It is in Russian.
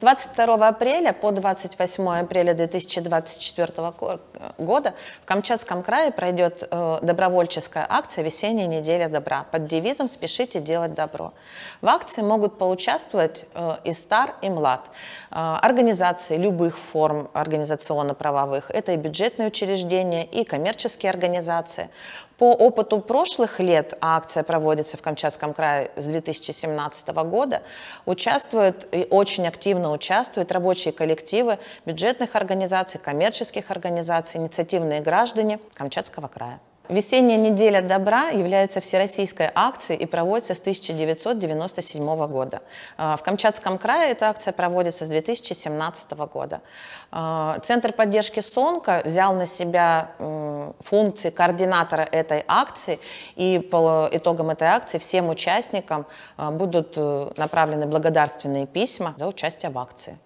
22 апреля по 28 апреля 2024 года в Камчатском крае пройдет э, добровольческая акция «Весенняя неделя добра» под девизом «Спешите делать добро». В акции могут поучаствовать э, и стар, и млад. Э, организации любых форм организационно-правовых. Это и бюджетные учреждения, и коммерческие организации. По опыту прошлых лет, а акция проводится в Камчатском крае с 2017 года, участвуют и очень активно участвуют рабочие коллективы бюджетных организаций, коммерческих организаций, инициативные граждане Камчатского края. Весенняя неделя добра является всероссийской акцией и проводится с 1997 года. А, в Камчатском крае эта акция проводится с 2017 года. А, Центр поддержки «Сонка» взял на себя функции координатора этой акции, и по итогам этой акции всем участникам а, будут э, направлены благодарственные письма за участие в акции.